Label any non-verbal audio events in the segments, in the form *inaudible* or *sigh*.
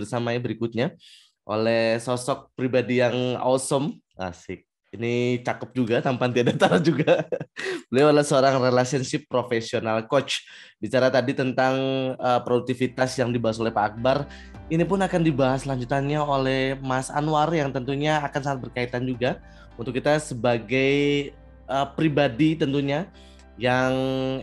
bersamanya berikutnya oleh sosok pribadi yang awesome asik ini cakep juga, tampan tidak tahu juga. *laughs* Beliau adalah seorang relationship profesional coach. Bicara tadi tentang uh, produktivitas yang dibahas oleh Pak Akbar, ini pun akan dibahas lanjutannya oleh Mas Anwar yang tentunya akan sangat berkaitan juga untuk kita sebagai uh, pribadi tentunya yang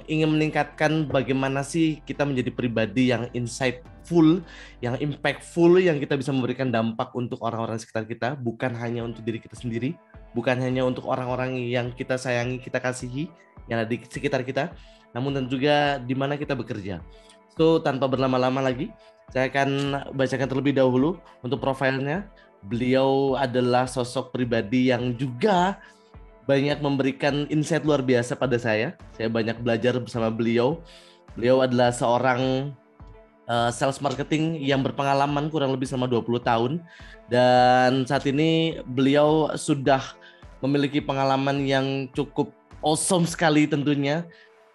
ingin meningkatkan bagaimana sih kita menjadi pribadi yang insight full, yang impactful, yang kita bisa memberikan dampak untuk orang-orang sekitar kita, bukan hanya untuk diri kita sendiri, bukan hanya untuk orang-orang yang kita sayangi, kita kasihi, yang ada di sekitar kita, namun dan juga di mana kita bekerja. So, tanpa berlama-lama lagi, saya akan bacakan terlebih dahulu untuk profilnya. Beliau adalah sosok pribadi yang juga banyak memberikan insight luar biasa pada saya. Saya banyak belajar bersama beliau. Beliau adalah seorang Eh, sales marketing yang berpengalaman kurang lebih selama 20 tahun dan saat ini beliau sudah memiliki pengalaman yang cukup awesome sekali tentunya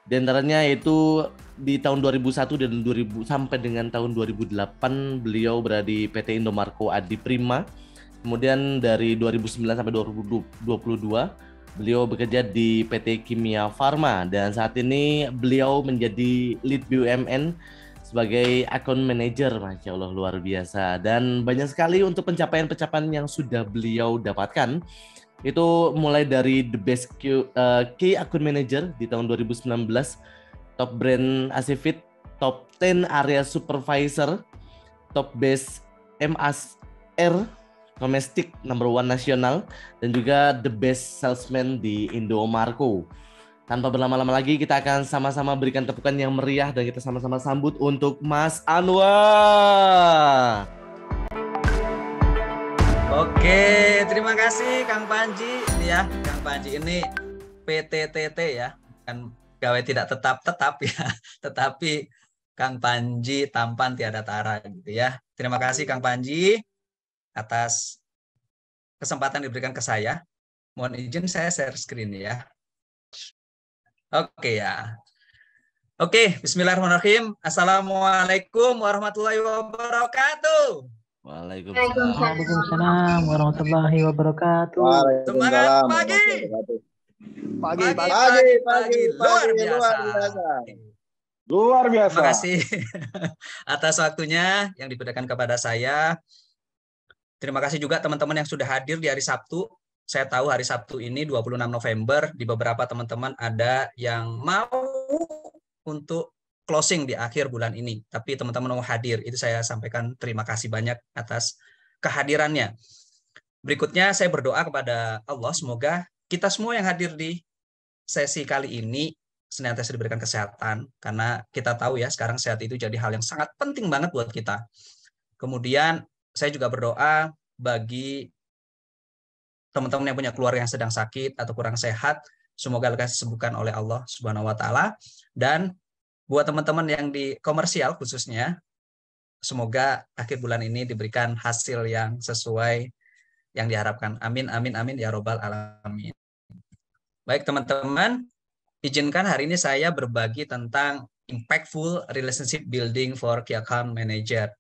di antaranya itu di tahun 2001 dan 2000 sampai dengan tahun 2008 beliau berada di PT Indomarko Adi Prima. Kemudian dari 2009 sampai 2022 beliau bekerja di PT Kimia Farma dan saat ini beliau menjadi lead BUMN sebagai akun manager, masya Allah luar biasa. Dan banyak sekali untuk pencapaian-pencapaian yang sudah beliau dapatkan. Itu mulai dari the best Q, uh, key akun manager di tahun 2019, top brand Asifit, top 10 area supervisor, top best MSR domestik nomor one nasional dan juga the best salesman di Indo Indomarko tanpa berlama-lama lagi kita akan sama-sama berikan tepukan yang meriah dan kita sama-sama sambut untuk Mas Anwar. Oke, terima kasih Kang Panji. Ini ya, Kang Panji ini PTTT ya, kan gawe tidak tetap tetap ya, *laughs* tetapi Kang Panji tampan tiada tara gitu ya. Terima kasih Kang Panji atas kesempatan diberikan ke saya. Mohon izin saya share screen ya. Oke okay, ya. Oke, okay, bismillahirrahmanirrahim. Assalamualaikum warahmatullahi wabarakatuh. Waalaikumsalam. Waalaikumsalam warahmatullahi wabarakatuh. Semangat pagi. Pagi, pagi, pagi, pagi, pagi, luar biasa. Luar biasa. Luar biasa. Terima kasih *laughs* atas waktunya yang diberikan kepada saya. Terima kasih juga teman-teman yang sudah hadir di hari Sabtu saya tahu hari Sabtu ini 26 November di beberapa teman-teman ada yang mau untuk closing di akhir bulan ini. Tapi teman-teman mau hadir, itu saya sampaikan terima kasih banyak atas kehadirannya. Berikutnya saya berdoa kepada Allah semoga kita semua yang hadir di sesi kali ini senantiasa diberikan kesehatan karena kita tahu ya sekarang sehat itu jadi hal yang sangat penting banget buat kita. Kemudian saya juga berdoa bagi teman-teman yang punya keluarga yang sedang sakit atau kurang sehat, semoga lekas disembuhkan oleh Allah Subhanahu wa taala dan buat teman-teman yang di komersial khususnya semoga akhir bulan ini diberikan hasil yang sesuai yang diharapkan. Amin amin amin ya robbal alamin. Baik teman-teman, izinkan hari ini saya berbagi tentang impactful relationship building for key account manager.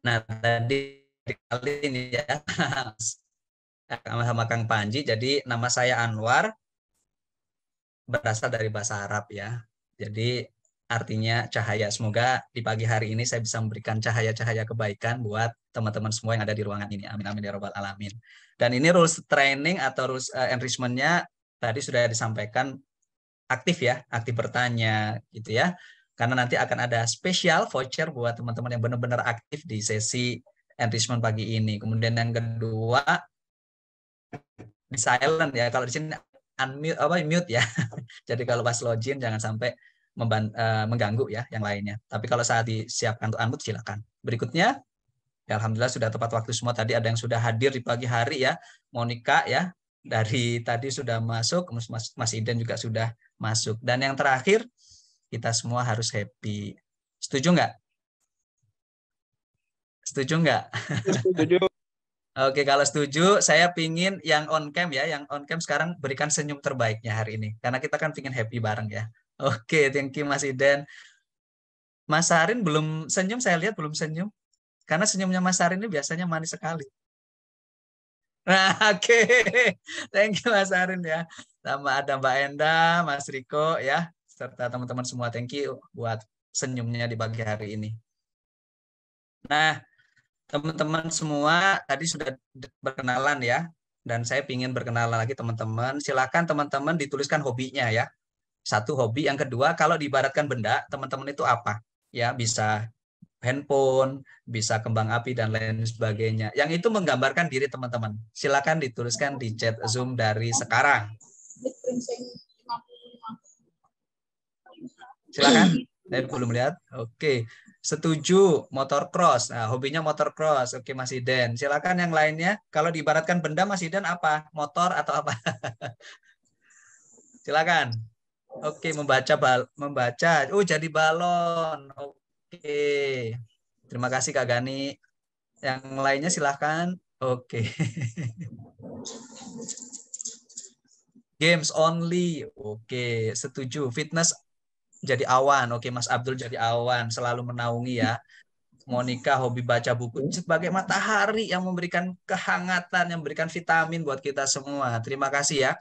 Nah, tadi kali ini ya, *laughs* ya sama Kang Panji. Jadi nama saya Anwar berasal dari bahasa Arab ya. Jadi artinya cahaya. Semoga di pagi hari ini saya bisa memberikan cahaya-cahaya kebaikan buat teman-teman semua yang ada di ruangan ini. Amin amin ya robbal alamin. Dan ini rules training atau rules eh, enrichmentnya tadi sudah disampaikan aktif ya, aktif bertanya gitu ya. Karena nanti akan ada spesial voucher buat teman-teman yang benar-benar aktif di sesi enrichment pagi ini. Kemudian yang kedua di silent ya. Kalau di sini unmute apa mute ya. *laughs* Jadi kalau pas login jangan sampai memban, uh, mengganggu ya yang lainnya. Tapi kalau saat disiapkan untuk unmute silakan. Berikutnya ya alhamdulillah sudah tepat waktu semua tadi ada yang sudah hadir di pagi hari ya. Monica ya dari tadi sudah masuk, Mas, Mas Iden juga sudah masuk. Dan yang terakhir kita semua harus happy. Setuju nggak? Setuju nggak? Setuju. *laughs* Oke, kalau setuju, saya pingin yang on cam ya, yang on cam sekarang berikan senyum terbaiknya hari ini, karena kita kan pingin happy bareng ya. Oke, thank you Mas Iden. Mas Harin belum senyum, saya lihat belum senyum, karena senyumnya Mas Harin ini biasanya manis sekali. Nah, *laughs* oke, thank you Mas Harin ya. Sama ada Mbak Enda, Mas Riko ya, serta teman-teman semua thank you buat senyumnya di pagi hari ini. Nah, teman-teman semua tadi sudah berkenalan ya dan saya ingin berkenalan lagi teman-teman silakan teman-teman dituliskan hobinya ya satu hobi yang kedua kalau diibaratkan benda teman-teman itu apa ya bisa handphone bisa kembang api dan lain sebagainya yang itu menggambarkan diri teman-teman silakan dituliskan di chat zoom dari sekarang silakan saya belum lihat oke Setuju, motor cross Nah, hobinya motor cross Oke, Mas Iden. Silakan yang lainnya. Kalau diibaratkan benda, Mas Iden apa? Motor atau apa? *laughs* Silakan. Oke, membaca bal membaca. Oh, jadi balon. Oke. Terima kasih Kak Gani. Yang lainnya silakan Oke. *laughs* Games only. Oke, setuju. Fitness jadi awan. Oke, Mas Abdul jadi awan, selalu menaungi ya. Monica hobi baca buku sebagai matahari yang memberikan kehangatan, yang memberikan vitamin buat kita semua. Terima kasih ya.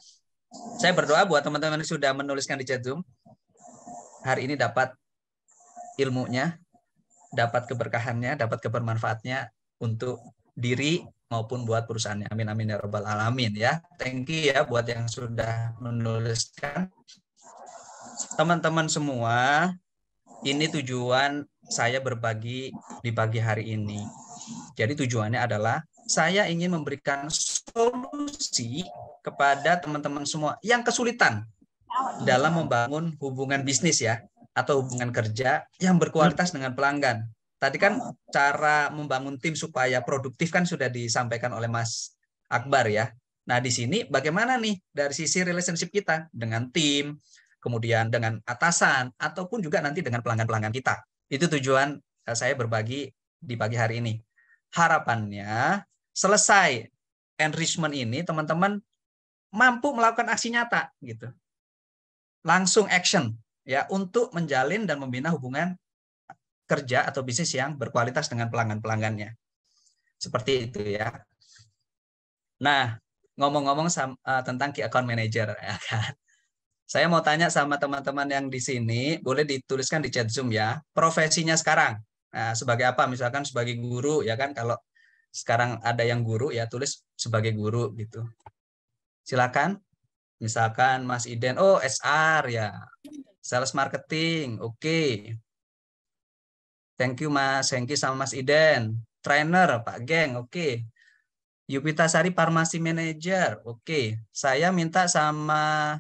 Saya berdoa buat teman-teman yang sudah menuliskan di chat Zoom. Hari ini dapat ilmunya, dapat keberkahannya, dapat kebermanfaatnya untuk diri maupun buat perusahaannya. Amin amin ya robbal alamin ya. Thank you ya buat yang sudah menuliskan teman-teman semua, ini tujuan saya berbagi di pagi hari ini. Jadi tujuannya adalah saya ingin memberikan solusi kepada teman-teman semua yang kesulitan dalam membangun hubungan bisnis ya atau hubungan kerja yang berkualitas dengan pelanggan. Tadi kan cara membangun tim supaya produktif kan sudah disampaikan oleh Mas Akbar ya. Nah, di sini bagaimana nih dari sisi relationship kita dengan tim, kemudian dengan atasan, ataupun juga nanti dengan pelanggan-pelanggan kita. Itu tujuan eh, saya berbagi di pagi hari ini. Harapannya selesai enrichment ini teman-teman mampu melakukan aksi nyata gitu. Langsung action ya untuk menjalin dan membina hubungan kerja atau bisnis yang berkualitas dengan pelanggan-pelanggannya. Seperti itu ya. Nah, ngomong-ngomong eh, tentang key account manager *laughs* ya kan. Saya mau tanya sama teman-teman yang di sini, boleh dituliskan di chat Zoom ya. Profesinya sekarang, nah, sebagai apa? Misalkan sebagai guru, ya kan? Kalau sekarang ada yang guru, ya tulis sebagai guru gitu. Silakan. Misalkan Mas Iden, oh SR ya, sales marketing, oke. Okay. Thank you Mas Hengki sama Mas Iden. Trainer Pak Geng, oke. Okay. Yupita Sari Farmasi Manager. Oke, okay. saya minta sama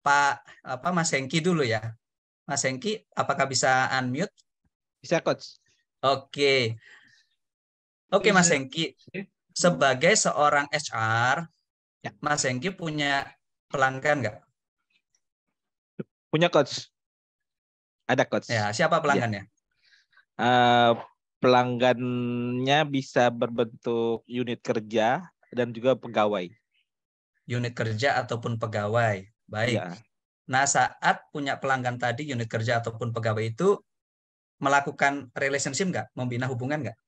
Pak apa Mas Hengki dulu ya. Mas Hengki, apakah bisa unmute? Bisa, Coach. Oke. Oke, Mas Hengki. Sebagai seorang HR, ya. Mas Hengki punya pelanggan nggak? Punya, Coach. Ada, Coach. Ya, siapa ya. pelanggannya? Ya. Uh, pelanggannya bisa berbentuk unit kerja dan juga pegawai. Unit kerja ataupun pegawai. Baik. Ya. Nah, saat punya pelanggan tadi unit kerja ataupun pegawai itu melakukan relationship nggak, membina hubungan nggak?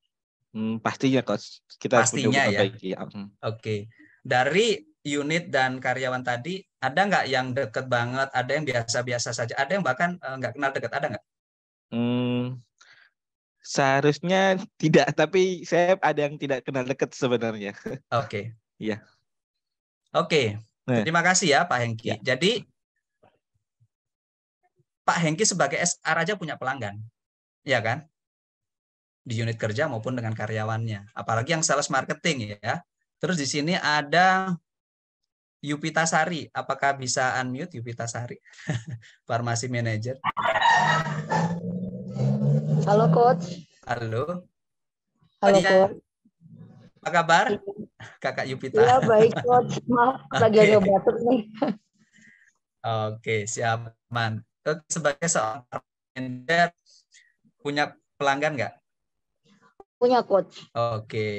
Hmm, pastinya coach. Kita pastinya ya. Iya. Hmm. Oke. Okay. Dari unit dan karyawan tadi ada nggak yang deket banget, ada yang biasa-biasa saja, ada yang bahkan eh, nggak kenal deket, ada nggak? Hmm, seharusnya *laughs* tidak, tapi saya ada yang tidak kenal deket sebenarnya. *laughs* Oke. Okay. Iya. Oke, okay. Nah. Terima kasih ya Pak Hengki. Ya. Iya. Jadi Pak Hengki sebagai SR aja punya pelanggan, ya kan? Di unit kerja maupun dengan karyawannya. Apalagi yang sales marketing ya. Terus di sini ada Yupita Sari. Apakah bisa unmute Yupita Sari? *laughs* Farmasi manager. Halo coach. Halo. Halo kan coach. Apa kabar iya. Kakak Yupita? Ya baik coach, maaf okay. *laughs* lagi ada batuk nih. Oke, okay, siap man. Sebagai seorang bartender punya pelanggan nggak? Punya coach. Oke. Okay.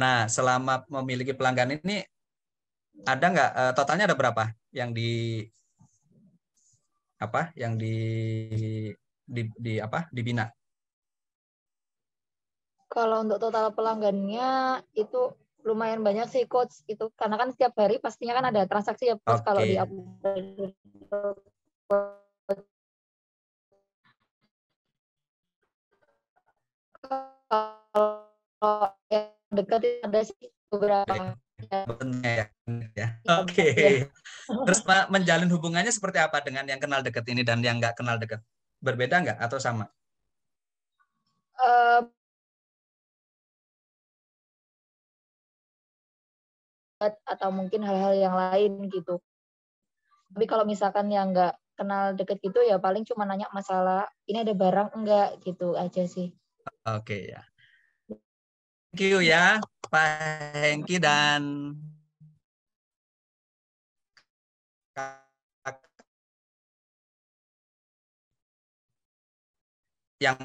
Nah, selama memiliki pelanggan ini ada nggak eh, totalnya ada berapa yang di apa yang di di, di apa dibina kalau untuk total pelanggannya itu lumayan banyak sih coach itu karena kan setiap hari pastinya kan ada transaksi ya okay. kalau di kalau dekat ada sih beberapa ya. ya. Iya, Oke. Terus Pak menjalin hubungannya seperti apa dengan yang kenal deket ini dan yang nggak kenal deket Berbeda nggak atau sama? Uh, obat atau mungkin hal-hal yang lain gitu. Tapi kalau misalkan yang nggak kenal deket gitu ya paling cuma nanya masalah ini ada barang enggak gitu aja sih. Oke okay, ya. Thank you ya Pak Hengki dan yang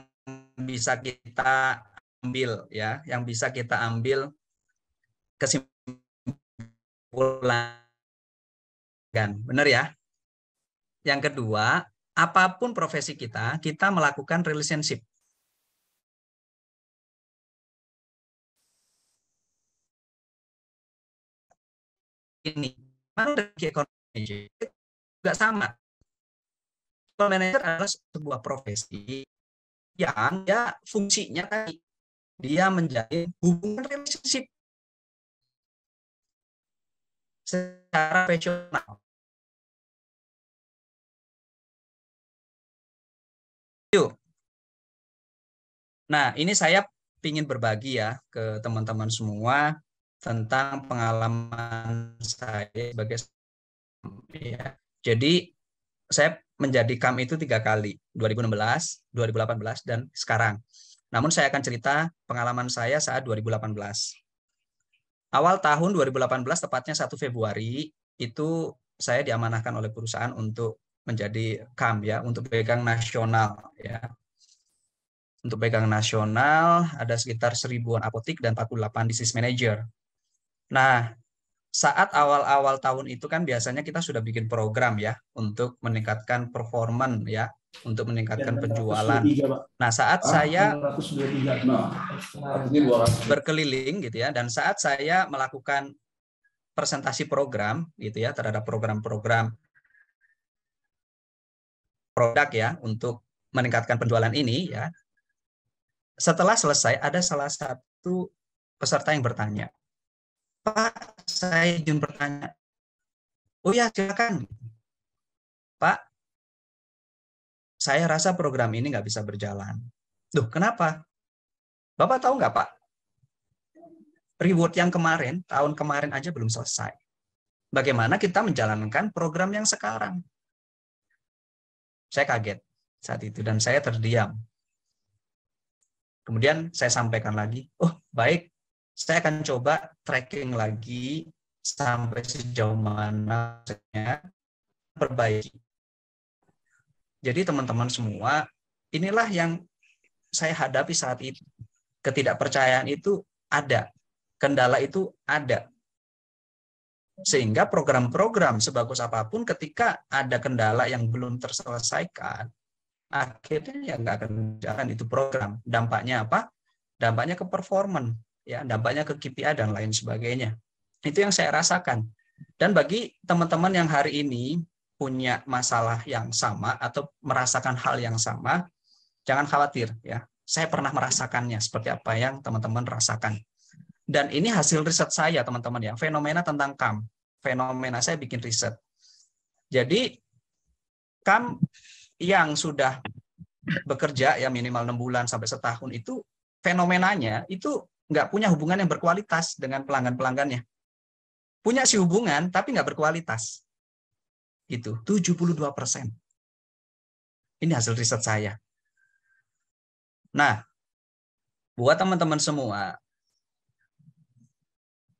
bisa kita ambil ya, yang bisa kita ambil kesimpulan bulan. Benar ya? Yang kedua, apapun profesi kita, kita melakukan relationship. Ini, ekonomi juga sama. Manager adalah sebuah profesi yang ya fungsinya tadi dia menjalin hubungan relationship secara profesional. Nah, ini saya ingin berbagi ya ke teman-teman semua tentang pengalaman saya sebagai ya. Jadi saya menjadi kam itu tiga kali, 2016, 2018, dan sekarang. Namun saya akan cerita pengalaman saya saat 2018 awal tahun 2018 tepatnya 1 Februari itu saya diamanahkan oleh perusahaan untuk menjadi KAM ya untuk pegang nasional ya. Untuk pegang nasional ada sekitar seribuan apotik dan 48 disease manager. Nah, saat awal-awal tahun itu kan biasanya kita sudah bikin program ya untuk meningkatkan performan ya untuk meningkatkan penjualan. Nah, saat ah, saya berkeliling gitu ya dan saat saya melakukan presentasi program gitu ya terhadap program-program produk ya untuk meningkatkan penjualan ini ya. Setelah selesai ada salah satu peserta yang bertanya, "Pak, saya izin bertanya." "Oh ya, silakan." "Pak, saya rasa program ini nggak bisa berjalan. Duh, kenapa? Bapak tahu nggak, Pak? Reward yang kemarin, tahun kemarin aja belum selesai. Bagaimana kita menjalankan program yang sekarang? Saya kaget saat itu dan saya terdiam. Kemudian saya sampaikan lagi, oh baik, saya akan coba tracking lagi sampai sejauh mana perbaiki jadi teman-teman semua, inilah yang saya hadapi saat itu. Ketidakpercayaan itu ada, kendala itu ada. Sehingga program-program sebagus apapun ketika ada kendala yang belum terselesaikan, akhirnya ya nggak akan jalan itu program. Dampaknya apa? Dampaknya ke performan, ya dampaknya ke KPI dan lain sebagainya. Itu yang saya rasakan. Dan bagi teman-teman yang hari ini punya masalah yang sama atau merasakan hal yang sama, jangan khawatir ya. Saya pernah merasakannya seperti apa yang teman-teman rasakan. Dan ini hasil riset saya teman-teman ya, fenomena tentang KAM. Fenomena saya bikin riset. Jadi KAM yang sudah bekerja ya minimal enam bulan sampai setahun itu fenomenanya itu nggak punya hubungan yang berkualitas dengan pelanggan-pelanggannya. Punya sih hubungan, tapi nggak berkualitas. Itu 72%. Ini hasil riset saya. Nah, buat teman-teman semua,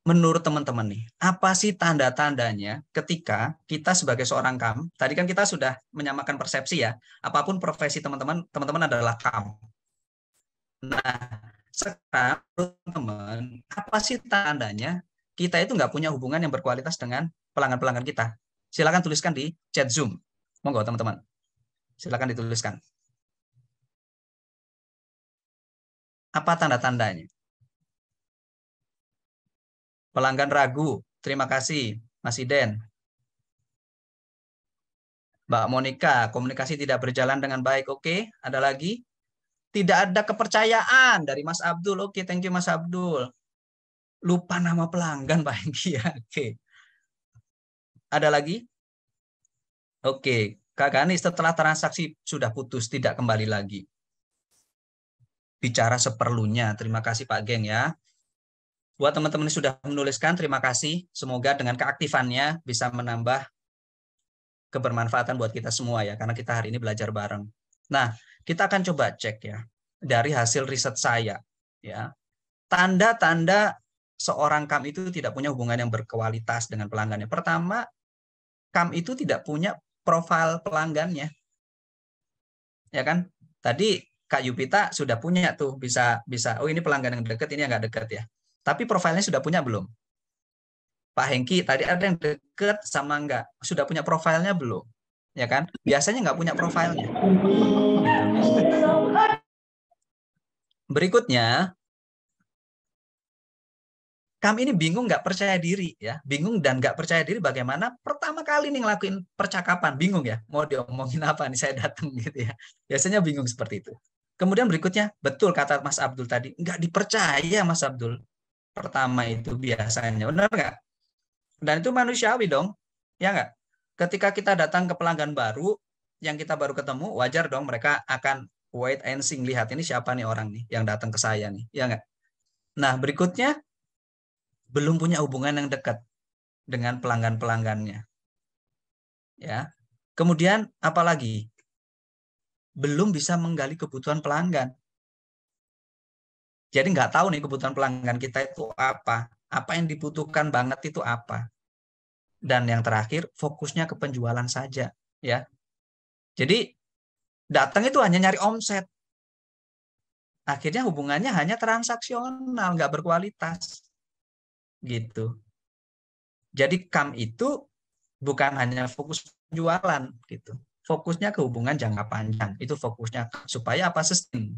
menurut teman-teman nih, apa sih tanda-tandanya ketika kita sebagai seorang kam, tadi kan kita sudah menyamakan persepsi ya, apapun profesi teman-teman, teman-teman adalah kam. Nah, sekarang teman-teman, apa sih tandanya kita itu nggak punya hubungan yang berkualitas dengan pelanggan-pelanggan kita? silakan tuliskan di chat Zoom. Monggo teman-teman. Silakan dituliskan. Apa tanda-tandanya? Pelanggan ragu. Terima kasih, Mas Iden. Mbak monika komunikasi tidak berjalan dengan baik. Oke, ada lagi? Tidak ada kepercayaan dari Mas Abdul. Oke, thank you Mas Abdul. Lupa nama pelanggan, Pak Hengki. *laughs* Iya, oke. Ada lagi? Oke, Kak Gani setelah transaksi sudah putus, tidak kembali lagi. Bicara seperlunya. Terima kasih Pak Geng ya. Buat teman-teman yang sudah menuliskan, terima kasih. Semoga dengan keaktifannya bisa menambah kebermanfaatan buat kita semua ya, karena kita hari ini belajar bareng. Nah, kita akan coba cek ya dari hasil riset saya ya. Tanda-tanda seorang kam itu tidak punya hubungan yang berkualitas dengan pelanggannya. Pertama, Kam itu tidak punya profil pelanggannya. Ya kan? Tadi Kak Yupita sudah punya tuh bisa bisa oh ini pelanggan yang dekat ini yang nggak dekat ya. Tapi profilnya sudah punya belum? Pak Hengki tadi ada yang deket sama nggak? Sudah punya profilnya belum? Ya kan? Biasanya nggak punya profilnya. Berikutnya, kami ini bingung nggak percaya diri ya bingung dan nggak percaya diri bagaimana pertama kali nih ngelakuin percakapan bingung ya mau diomongin apa nih saya datang gitu ya biasanya bingung seperti itu kemudian berikutnya betul kata Mas Abdul tadi nggak dipercaya Mas Abdul pertama itu biasanya benar nggak dan itu manusiawi dong ya nggak ketika kita datang ke pelanggan baru yang kita baru ketemu wajar dong mereka akan wait and see lihat ini siapa nih orang nih yang datang ke saya nih ya nggak nah berikutnya belum punya hubungan yang dekat dengan pelanggan-pelanggannya. Ya. Kemudian apalagi? Belum bisa menggali kebutuhan pelanggan. Jadi nggak tahu nih kebutuhan pelanggan kita itu apa, apa yang dibutuhkan banget itu apa. Dan yang terakhir fokusnya ke penjualan saja, ya. Jadi datang itu hanya nyari omset. Akhirnya hubungannya hanya transaksional, nggak berkualitas gitu. Jadi kam itu bukan hanya fokus jualan gitu. Fokusnya ke hubungan jangka panjang. Itu fokusnya supaya apa sistem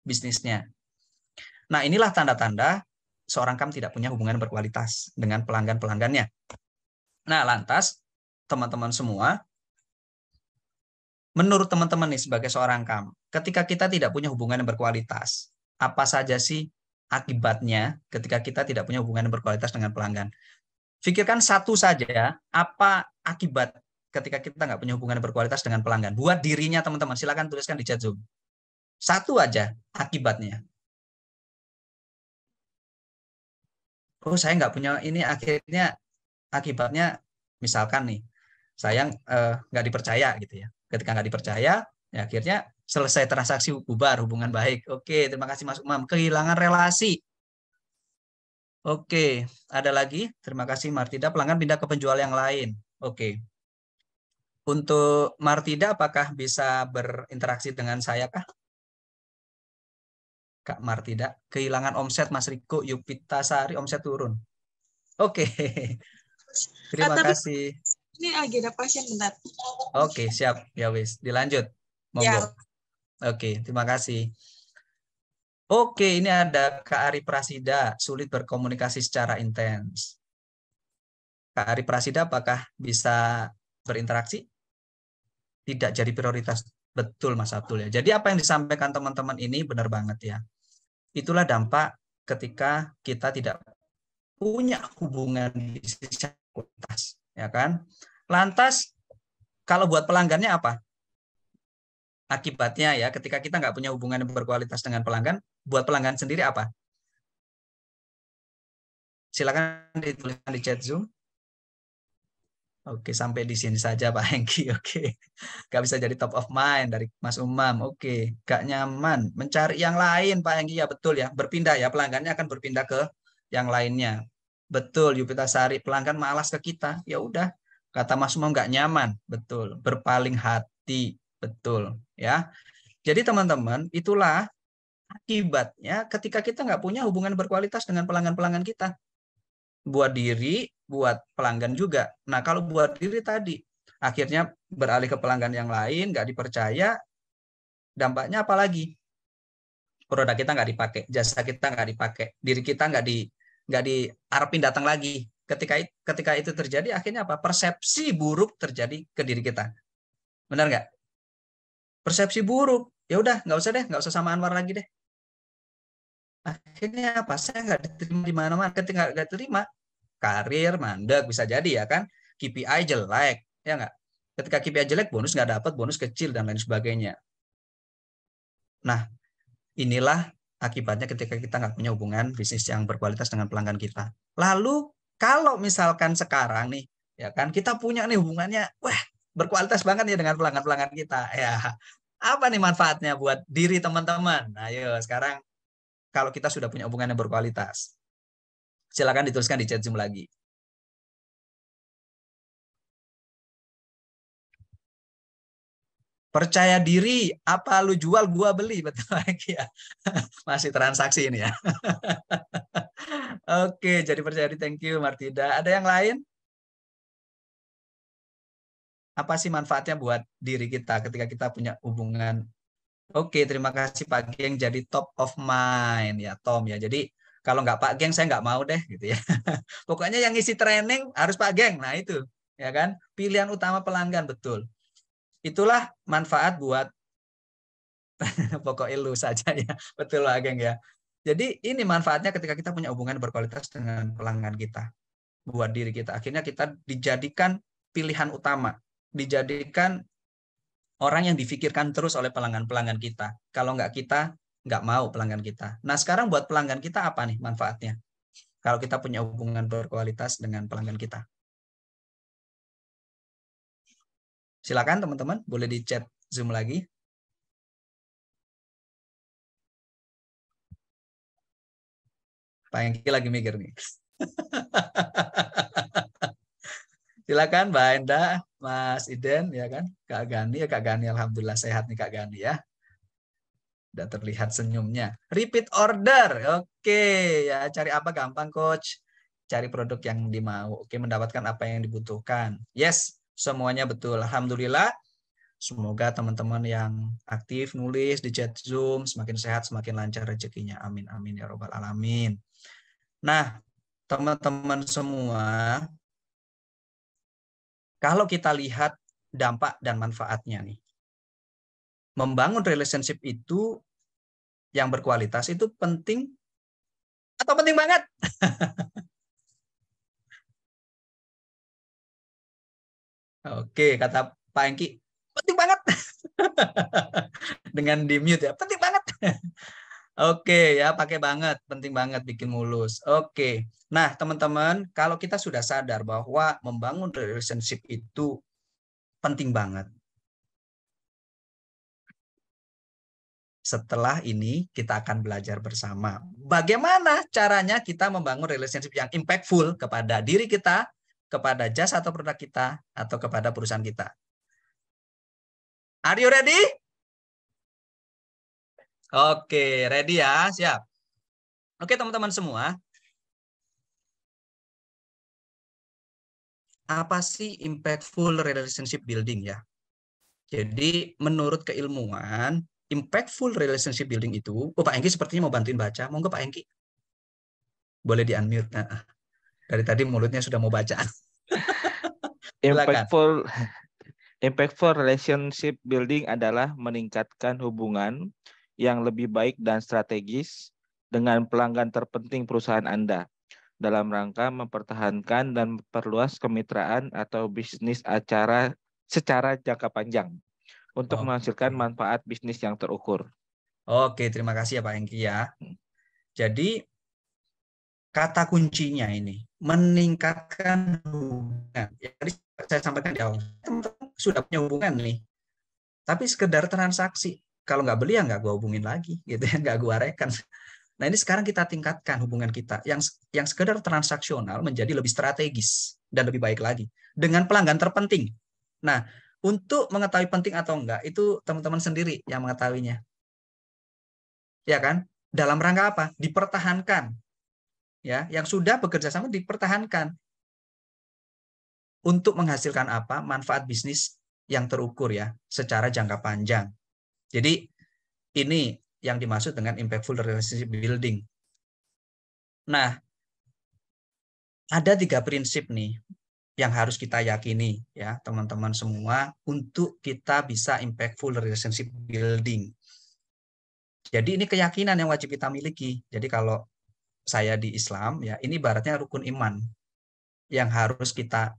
bisnisnya. Nah, inilah tanda-tanda seorang kam tidak punya hubungan berkualitas dengan pelanggan-pelanggannya. Nah, lantas teman-teman semua menurut teman-teman nih sebagai seorang kam, ketika kita tidak punya hubungan yang berkualitas, apa saja sih akibatnya ketika kita tidak punya hubungan yang berkualitas dengan pelanggan. Pikirkan satu saja, apa akibat ketika kita nggak punya hubungan yang berkualitas dengan pelanggan. Buat dirinya teman-teman, silakan tuliskan di chat Zoom. Satu aja akibatnya. Oh saya nggak punya ini akhirnya akibatnya misalkan nih saya eh, nggak dipercaya gitu ya. Ketika nggak dipercaya, ya akhirnya selesai transaksi bubar hubungan baik. Oke, terima kasih Mas Umam. Kehilangan relasi. Oke, ada lagi. Terima kasih Martida. Pelanggan pindah ke penjual yang lain. Oke. Untuk Martida, apakah bisa berinteraksi dengan saya kah? Kak Martida, kehilangan omset Mas Riko Yupita Sari omset turun. Oke. *laughs* Terima ah, kasih. Ini agenda pasien benar. Oke, siap. Ya wis, dilanjut. Monggo. Ya. Oke, terima kasih. Oke, ini ada Kak Ari Prasida, sulit berkomunikasi secara intens. Kak Ari Prasida apakah bisa berinteraksi? Tidak jadi prioritas. Betul Mas Abdul ya. Jadi apa yang disampaikan teman-teman ini benar banget ya. Itulah dampak ketika kita tidak punya hubungan di sisi kualitas, ya kan? Lantas kalau buat pelanggannya apa? akibatnya ya ketika kita nggak punya hubungan yang berkualitas dengan pelanggan, buat pelanggan sendiri apa? Silakan dituliskan di chat Zoom. Oke, sampai di sini saja Pak Hengki. *laughs* Oke. nggak bisa jadi top of mind dari Mas Umam. Oke, nggak nyaman. Mencari yang lain Pak Hengki ya betul ya. Berpindah ya, pelanggannya akan berpindah ke yang lainnya. Betul, Yupita Sari. Pelanggan malas ke kita. Ya udah. Kata Mas Umam nggak nyaman. Betul. Berpaling hati. Betul, ya. Jadi teman-teman, itulah akibatnya ketika kita nggak punya hubungan berkualitas dengan pelanggan-pelanggan kita. Buat diri, buat pelanggan juga. Nah, kalau buat diri tadi, akhirnya beralih ke pelanggan yang lain, nggak dipercaya, dampaknya apa lagi? Produk kita nggak dipakai, jasa kita nggak dipakai, diri kita nggak di nggak diarepin datang lagi. Ketika ketika itu terjadi, akhirnya apa? Persepsi buruk terjadi ke diri kita. Benar nggak? persepsi buruk ya udah nggak usah deh nggak usah sama Anwar lagi deh akhirnya apa saya nggak diterima di mana-mana ketika nggak terima karir mandek bisa jadi ya kan KPI jelek ya nggak ketika KPI jelek bonus nggak dapat bonus kecil dan lain sebagainya nah inilah akibatnya ketika kita nggak punya hubungan bisnis yang berkualitas dengan pelanggan kita lalu kalau misalkan sekarang nih ya kan kita punya nih hubungannya wah berkualitas banget ya dengan pelanggan-pelanggan kita. Ya, apa nih manfaatnya buat diri teman-teman? Ayo nah, sekarang kalau kita sudah punya hubungan yang berkualitas. Silakan dituliskan di chat Zoom lagi. Percaya diri, apa lu jual gua beli, *laughs* betul lagi ya. Masih transaksi ini ya. *laughs* Oke, jadi percaya diri. Thank you Martida. Ada yang lain? apa sih manfaatnya buat diri kita ketika kita punya hubungan oke terima kasih Pak Geng jadi top of mind ya Tom ya jadi kalau nggak Pak Geng saya nggak mau deh gitu ya *laughs* pokoknya yang isi training harus Pak Geng nah itu ya kan pilihan utama pelanggan betul itulah manfaat buat *laughs* pokok ilu saja ya betul lah Geng ya jadi ini manfaatnya ketika kita punya hubungan berkualitas dengan pelanggan kita buat diri kita akhirnya kita dijadikan pilihan utama dijadikan orang yang difikirkan terus oleh pelanggan-pelanggan kita. Kalau nggak kita, nggak mau pelanggan kita. Nah sekarang buat pelanggan kita apa nih manfaatnya? Kalau kita punya hubungan berkualitas dengan pelanggan kita. Silakan teman-teman, boleh di chat Zoom lagi. Pak Yengki lagi mikir nih. *laughs* Silakan Mbak Enda, Mas Iden, ya kan? Kak Gani, ya Kak Gani, alhamdulillah sehat nih Kak Gani ya. udah terlihat senyumnya. Repeat order, oke ya. Cari apa gampang coach? Cari produk yang dimau, oke mendapatkan apa yang dibutuhkan. Yes, semuanya betul. Alhamdulillah. Semoga teman-teman yang aktif nulis di chat Zoom semakin sehat, semakin lancar rezekinya. Amin, amin ya robbal alamin. Nah, teman-teman semua, kalau kita lihat dampak dan manfaatnya nih. Membangun relationship itu yang berkualitas itu penting atau penting banget? *laughs* Oke, kata Pak Engki, penting banget. *laughs* Dengan di mute ya, penting banget. *laughs* Oke ya, pakai banget, penting banget bikin mulus. Oke. Nah, teman-teman, kalau kita sudah sadar bahwa membangun relationship itu penting banget. Setelah ini kita akan belajar bersama bagaimana caranya kita membangun relationship yang impactful kepada diri kita, kepada jasa atau produk kita, atau kepada perusahaan kita. Are you ready? Oke, ready ya, siap. Oke, teman-teman semua. Apa sih impactful relationship building ya? Jadi menurut keilmuan, impactful relationship building itu, oh Pak Engki sepertinya mau bantuin baca. Monggo Pak Engki. Boleh di-unmute. Nah, ah. dari tadi mulutnya sudah mau baca. *laughs* impactful impactful relationship building adalah meningkatkan hubungan yang lebih baik dan strategis dengan pelanggan terpenting perusahaan Anda dalam rangka mempertahankan dan memperluas kemitraan atau bisnis acara secara jangka panjang untuk oh. menghasilkan manfaat bisnis yang terukur. Oke, terima kasih ya Pak Hengki ya. Hmm. Jadi kata kuncinya ini meningkatkan hubungan. Ya, tadi saya sampaikan di awal, sudah punya hubungan nih, tapi sekedar transaksi kalau nggak beli ya nggak gue hubungin lagi *laughs* gitu ya nggak gue rekan nah ini sekarang kita tingkatkan hubungan kita yang yang sekedar transaksional menjadi lebih strategis dan lebih baik lagi dengan pelanggan terpenting nah untuk mengetahui penting atau enggak itu teman-teman sendiri yang mengetahuinya ya kan dalam rangka apa dipertahankan ya yang sudah bekerja sama dipertahankan untuk menghasilkan apa manfaat bisnis yang terukur ya secara jangka panjang jadi ini yang dimaksud dengan impactful relationship building. Nah, ada tiga prinsip nih yang harus kita yakini ya teman-teman semua untuk kita bisa impactful relationship building. Jadi ini keyakinan yang wajib kita miliki. Jadi kalau saya di Islam ya ini baratnya rukun iman yang harus kita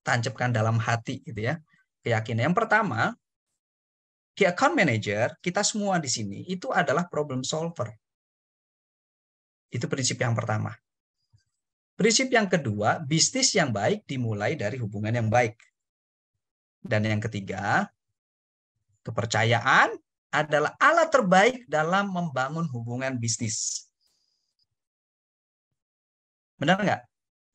tancapkan dalam hati gitu ya keyakinan. Yang pertama key account manager, kita semua di sini itu adalah problem solver. Itu prinsip yang pertama. Prinsip yang kedua, bisnis yang baik dimulai dari hubungan yang baik. Dan yang ketiga, kepercayaan adalah alat terbaik dalam membangun hubungan bisnis. Benar nggak?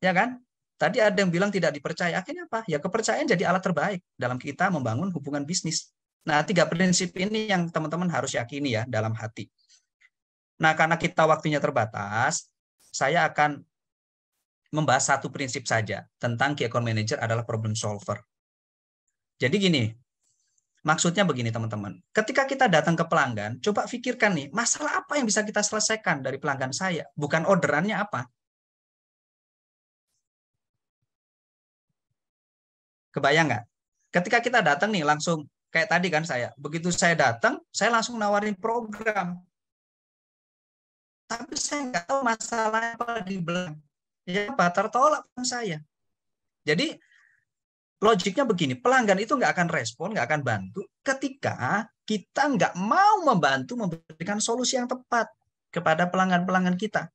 Ya kan? Tadi ada yang bilang tidak dipercaya. Akhirnya apa? Ya kepercayaan jadi alat terbaik dalam kita membangun hubungan bisnis. Nah, tiga prinsip ini yang teman-teman harus yakini ya dalam hati. Nah, karena kita waktunya terbatas, saya akan membahas satu prinsip saja tentang key account manager adalah problem solver. Jadi gini, maksudnya begini teman-teman. Ketika kita datang ke pelanggan, coba pikirkan nih, masalah apa yang bisa kita selesaikan dari pelanggan saya? Bukan orderannya apa. Kebayang nggak? Ketika kita datang nih langsung Kayak tadi kan saya, begitu saya datang, saya langsung nawarin program. Tapi saya nggak tahu masalahnya apa di belakang. Ya apa, tertolak saya. Jadi logiknya begini, pelanggan itu nggak akan respon, nggak akan bantu ketika kita nggak mau membantu memberikan solusi yang tepat kepada pelanggan-pelanggan kita.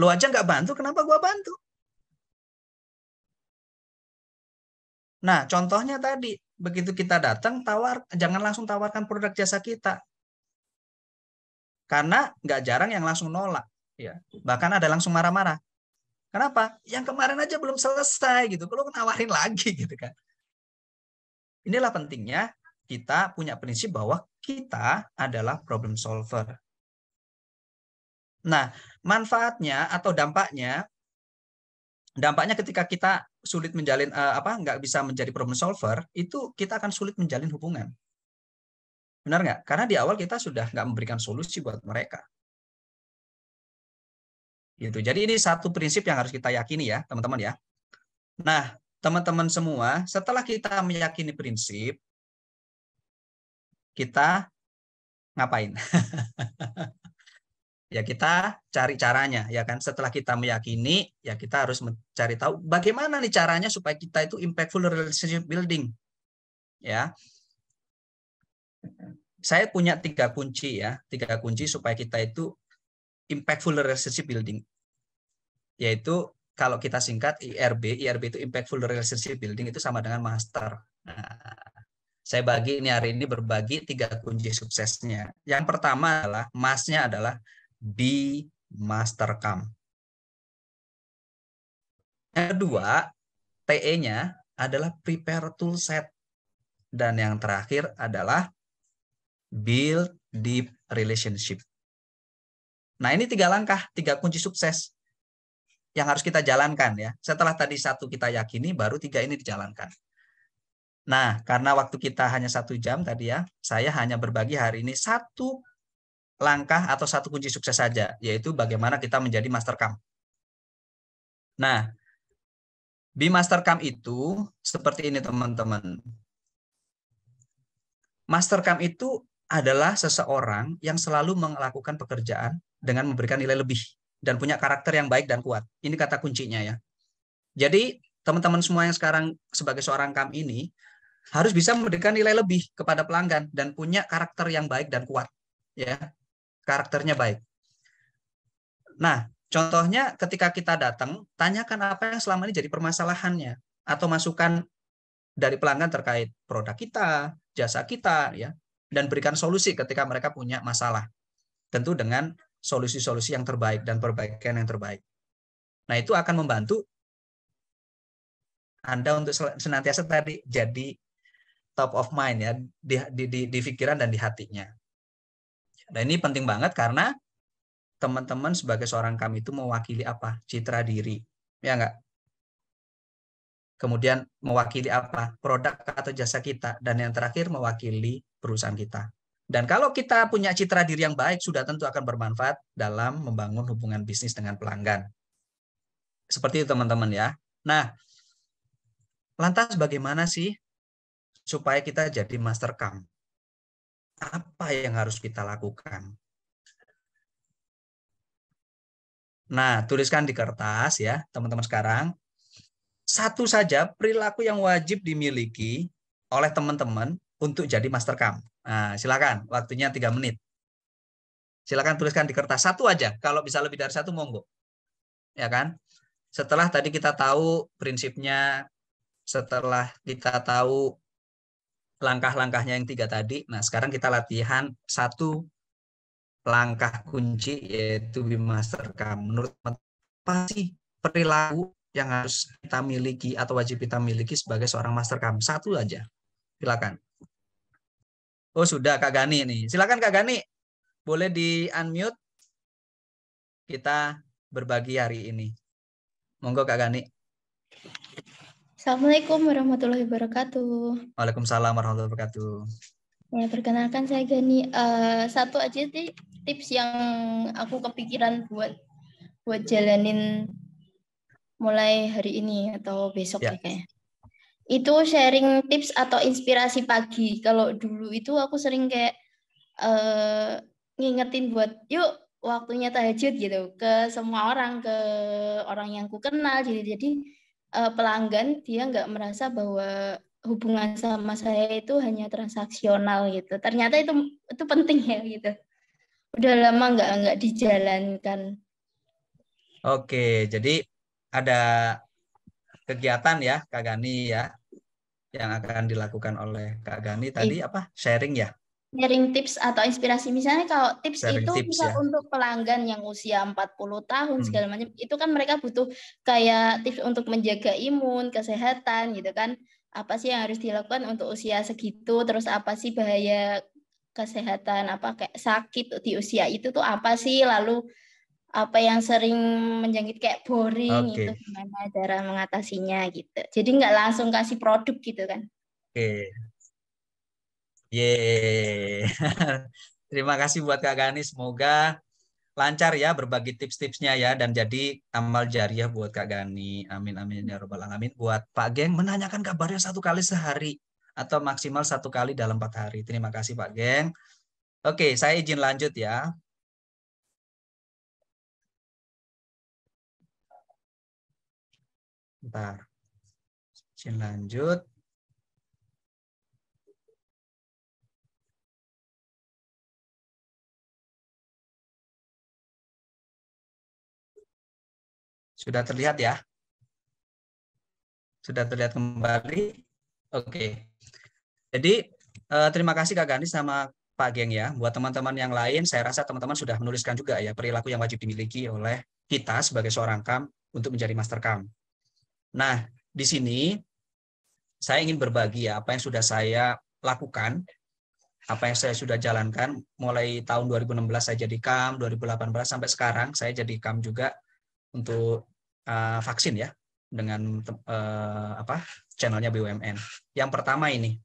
Lo aja nggak bantu, kenapa gua bantu? Nah, contohnya tadi, begitu kita datang, tawar, jangan langsung tawarkan produk jasa kita. Karena nggak jarang yang langsung nolak. ya Bahkan ada langsung marah-marah. Kenapa? Yang kemarin aja belum selesai gitu. Kalau nawarin lagi *laughs* gitu kan. Inilah pentingnya kita punya prinsip bahwa kita adalah problem solver. Nah, manfaatnya atau dampaknya dampaknya ketika kita sulit menjalin eh, apa nggak bisa menjadi problem solver itu kita akan sulit menjalin hubungan benar nggak karena di awal kita sudah nggak memberikan solusi buat mereka gitu jadi ini satu prinsip yang harus kita yakini ya teman-teman ya nah teman-teman semua setelah kita meyakini prinsip kita ngapain *laughs* ya kita cari caranya ya kan setelah kita meyakini ya kita harus mencari tahu bagaimana nih caranya supaya kita itu impactful relationship building ya saya punya tiga kunci ya tiga kunci supaya kita itu impactful relationship building yaitu kalau kita singkat IRB IRB itu impactful relationship building itu sama dengan master nah, saya bagi ini hari ini berbagi tiga kunci suksesnya yang pertama adalah masnya adalah di Mastercam. Yang kedua, TE-nya adalah prepare tool set Dan yang terakhir adalah build deep relationship. Nah ini tiga langkah, tiga kunci sukses yang harus kita jalankan ya. Setelah tadi satu kita yakini, baru tiga ini dijalankan. Nah, karena waktu kita hanya satu jam tadi ya, saya hanya berbagi hari ini satu langkah atau satu kunci sukses saja, yaitu bagaimana kita menjadi master mastercam. Nah, master mastercam itu seperti ini teman-teman. Master Mastercam itu adalah seseorang yang selalu melakukan pekerjaan dengan memberikan nilai lebih dan punya karakter yang baik dan kuat. Ini kata kuncinya ya. Jadi teman-teman semua yang sekarang sebagai seorang kam ini harus bisa memberikan nilai lebih kepada pelanggan dan punya karakter yang baik dan kuat. Ya, karakternya baik. Nah, contohnya ketika kita datang, tanyakan apa yang selama ini jadi permasalahannya atau masukan dari pelanggan terkait produk kita, jasa kita ya, dan berikan solusi ketika mereka punya masalah. Tentu dengan solusi-solusi yang terbaik dan perbaikan yang terbaik. Nah, itu akan membantu Anda untuk senantiasa tadi jadi top of mind ya di di di, di pikiran dan di hatinya. Nah, ini penting banget karena teman-teman sebagai seorang kami itu mewakili apa? Citra diri. Ya enggak? Kemudian mewakili apa? Produk atau jasa kita dan yang terakhir mewakili perusahaan kita. Dan kalau kita punya citra diri yang baik sudah tentu akan bermanfaat dalam membangun hubungan bisnis dengan pelanggan. Seperti itu teman-teman ya. Nah, lantas bagaimana sih supaya kita jadi master kamu? apa yang harus kita lakukan. Nah, tuliskan di kertas ya, teman-teman sekarang. Satu saja perilaku yang wajib dimiliki oleh teman-teman untuk jadi master cam. Nah, silakan, waktunya tiga menit. Silakan tuliskan di kertas satu aja. Kalau bisa lebih dari satu, monggo. Ya kan? Setelah tadi kita tahu prinsipnya, setelah kita tahu langkah-langkahnya yang tiga tadi. Nah, sekarang kita latihan satu langkah kunci yaitu Be Master kamu. Menurut apa sih perilaku yang harus kita miliki atau wajib kita miliki sebagai seorang Master kamu? Satu aja. Silakan. Oh, sudah Kak Gani nih. Silakan Kak Gani. Boleh di unmute. Kita berbagi hari ini. Monggo Kak Gani. Assalamualaikum warahmatullahi wabarakatuh. Waalaikumsalam warahmatullahi wabarakatuh. Ya, perkenalkan saya Gani. Uh, satu aja sih tips yang aku kepikiran buat buat jalanin mulai hari ini atau besok ya. kayaknya. Itu sharing tips atau inspirasi pagi. Kalau dulu itu aku sering kayak uh, ngingetin buat yuk waktunya tahajud gitu ke semua orang ke orang yang ku kenal jadi jadi uh, pelanggan dia nggak merasa bahwa hubungan sama saya itu hanya transaksional gitu. Ternyata itu itu penting ya gitu. Udah lama nggak nggak dijalankan. Oke, jadi ada kegiatan ya Kak Gani ya yang akan dilakukan oleh Kak Gani tadi iya. apa sharing ya? sharing tips atau inspirasi misalnya kalau tips sharing itu tips, bisa ya. untuk pelanggan yang usia 40 tahun hmm. segala macam itu kan mereka butuh kayak tips untuk menjaga imun kesehatan gitu kan apa sih yang harus dilakukan untuk usia segitu terus apa sih bahaya kesehatan apa kayak sakit di usia itu tuh apa sih lalu apa yang sering menjangkit kayak boring okay. gitu gimana cara mengatasinya gitu jadi nggak langsung kasih produk gitu kan oke Ye. *laughs* Terima kasih buat Kak Gani. Semoga lancar ya berbagi tips-tipsnya ya dan jadi amal jariah buat Kak Gani. Amin amin ya robbal alamin. Buat Pak Geng menanyakan kabarnya satu kali sehari atau maksimal satu kali dalam empat hari. Terima kasih Pak Geng. Oke, saya izin lanjut ya. Bentar. Izin lanjut. Sudah terlihat ya? Sudah terlihat kembali? Oke. Jadi eh, terima kasih Kak Gandhi sama Pak Geng ya. Buat teman-teman yang lain, saya rasa teman-teman sudah menuliskan juga ya perilaku yang wajib dimiliki oleh kita sebagai seorang kam untuk menjadi master kam. Nah, di sini saya ingin berbagi ya apa yang sudah saya lakukan, apa yang saya sudah jalankan mulai tahun 2016 saya jadi kam, 2018 sampai sekarang saya jadi kam juga untuk uh, vaksin ya dengan uh, apa channelnya BUMN. Yang pertama ini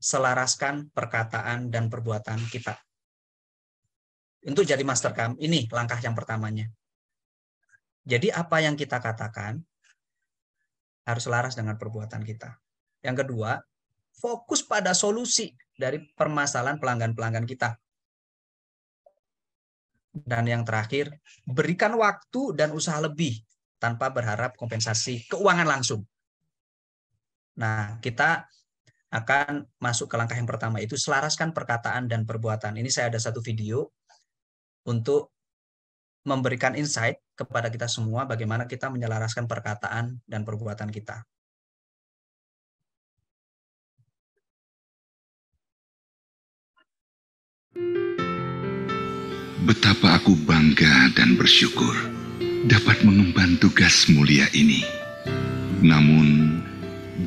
selaraskan perkataan dan perbuatan kita. untuk jadi master cam. Ini langkah yang pertamanya. Jadi apa yang kita katakan harus selaras dengan perbuatan kita. Yang kedua, fokus pada solusi dari permasalahan pelanggan-pelanggan kita. Dan yang terakhir, berikan waktu dan usaha lebih tanpa berharap kompensasi keuangan langsung. Nah, kita akan masuk ke langkah yang pertama itu selaraskan perkataan dan perbuatan. Ini saya ada satu video untuk memberikan insight kepada kita semua bagaimana kita menyelaraskan perkataan dan perbuatan kita. Betapa aku bangga dan bersyukur dapat mengemban tugas mulia ini. Namun,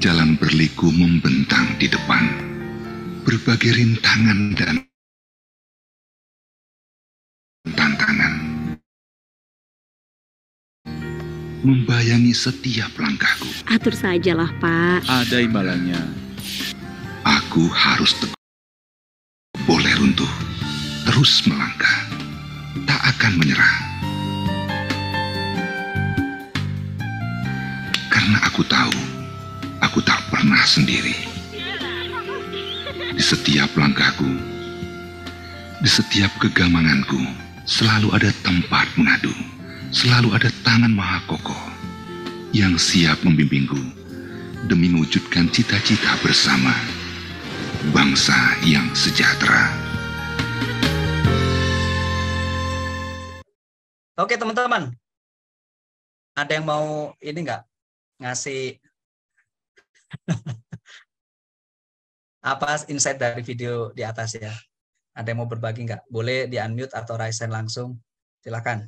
jalan berliku membentang di depan. Berbagai rintangan dan tantangan membayangi setiap langkahku. Atur sajalah, Pak. Ada imbalannya. Aku harus teguh. Boleh runtuh, terus melangkah tak akan menyerah. Karena aku tahu, aku tak pernah sendiri. Di setiap langkahku, di setiap kegamanganku, selalu ada tempat mengadu, selalu ada tangan maha kokoh yang siap membimbingku demi mewujudkan cita-cita bersama bangsa yang sejahtera. Oke teman-teman, ada yang mau ini nggak ngasih *laughs* apa insight dari video di atas ya? Ada yang mau berbagi nggak? Boleh di unmute atau raise hand langsung, silakan.